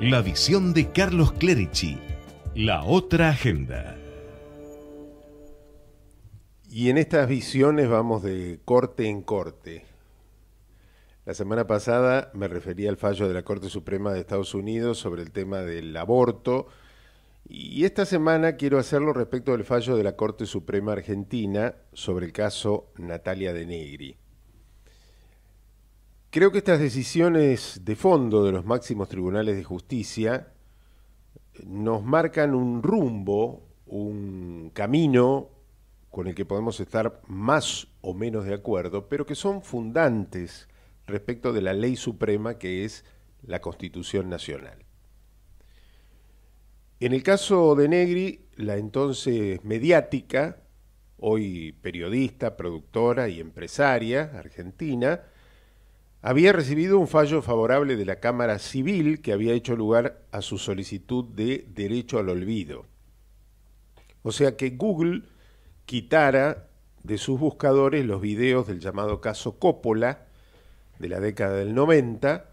La visión de Carlos Clerici. La otra agenda. Y en estas visiones vamos de corte en corte. La semana pasada me referí al fallo de la Corte Suprema de Estados Unidos sobre el tema del aborto. Y esta semana quiero hacerlo respecto del fallo de la Corte Suprema Argentina sobre el caso Natalia de Negri. Creo que estas decisiones de fondo de los máximos tribunales de justicia eh, nos marcan un rumbo, un camino con el que podemos estar más o menos de acuerdo, pero que son fundantes respecto de la ley suprema que es la Constitución Nacional. En el caso de Negri, la entonces mediática, hoy periodista, productora y empresaria argentina, había recibido un fallo favorable de la Cámara Civil que había hecho lugar a su solicitud de derecho al olvido. O sea que Google quitara de sus buscadores los videos del llamado caso Coppola de la década del 90,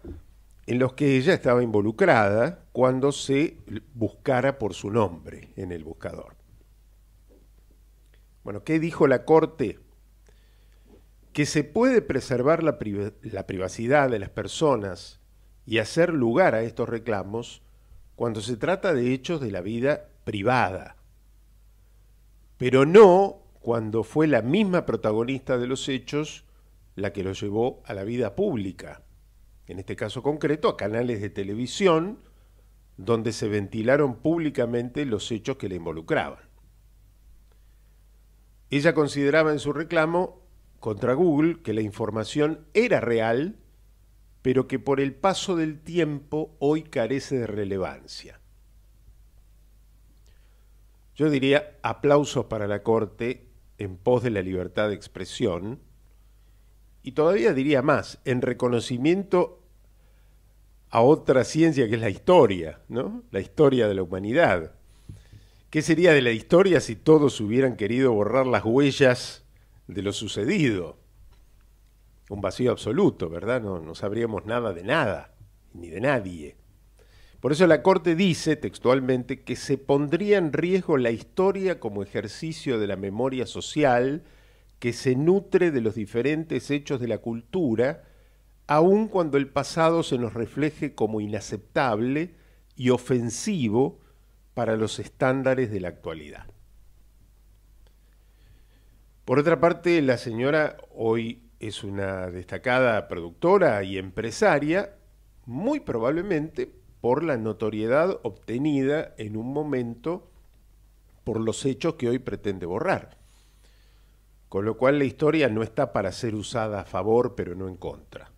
en los que ella estaba involucrada cuando se buscara por su nombre en el buscador. Bueno, ¿qué dijo la Corte? que se puede preservar la, privacidad de las personas y hacer lugar a estos reclamos cuando se trata de hechos de la vida privada, pero no cuando fue la misma protagonista de los hechos la que los llevó a la vida pública, en este caso concreto a canales de televisión donde se ventilaron públicamente los hechos que le involucraban. Ella consideraba en su reclamo contra Google que la información era real, pero que por el paso del tiempo hoy carece de relevancia. Yo diría aplausos para la Corte en pos de la libertad de expresión y todavía diría más, en reconocimiento a otra ciencia que es la historia, ¿no? La historia de la humanidad. ¿Qué sería de la historia si todos hubieran querido borrar las huellas de lo sucedido. Un vacío absoluto, ¿verdad? No, sabríamos nada de nada, ni de nadie. Por eso la Corte dice textualmente que se pondría en riesgo la historia como ejercicio de la memoria social que se nutre de los diferentes hechos de la cultura, aun cuando el pasado se nos refleje como inaceptable y ofensivo para los estándares de la actualidad. Por otra parte, la señora hoy es una destacada productora y empresaria, muy probablemente por la notoriedad obtenida en un momento por los hechos que hoy pretende borrar. Con lo cual la historia no está para ser usada a favor, pero no en contra.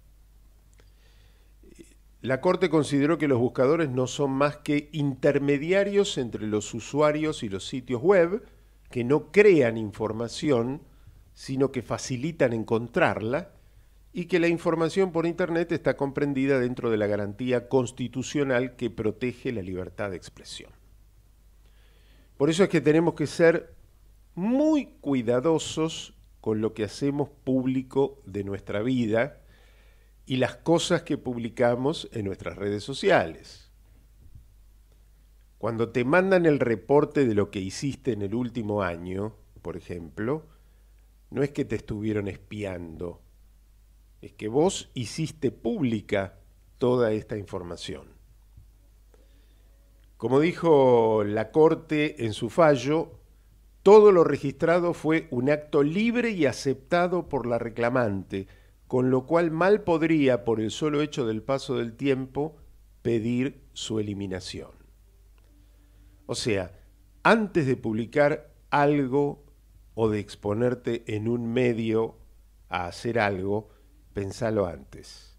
La Corte consideró que los buscadores no son más que intermediarios entre los usuarios y los sitios web, que no crean información, sino que facilitan encontrarla, y que la información por Internet está comprendida dentro de la garantía constitucional que protege la libertad de expresión. Por eso es que tenemos que ser muy cuidadosos con lo que hacemos público de nuestra vida y las cosas que publicamos en nuestras redes sociales. Cuando te mandan el reporte de lo que hiciste en el último año, por ejemplo, no es que te estuvieron espiando, es que vos hiciste pública toda esta información. Como dijo la Corte en su fallo, todo lo registrado fue un acto libre y aceptado por la reclamante, con lo cual mal podría, por el solo hecho del paso del tiempo, pedir su eliminación. O sea, antes de publicar algo o de exponerte en un medio a hacer algo, pensalo antes.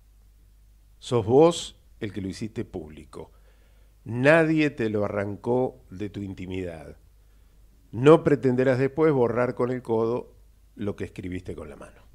Sos vos el que lo hiciste público. Nadie te lo arrancó de tu intimidad. No pretenderás después borrar con el codo lo que escribiste con la mano.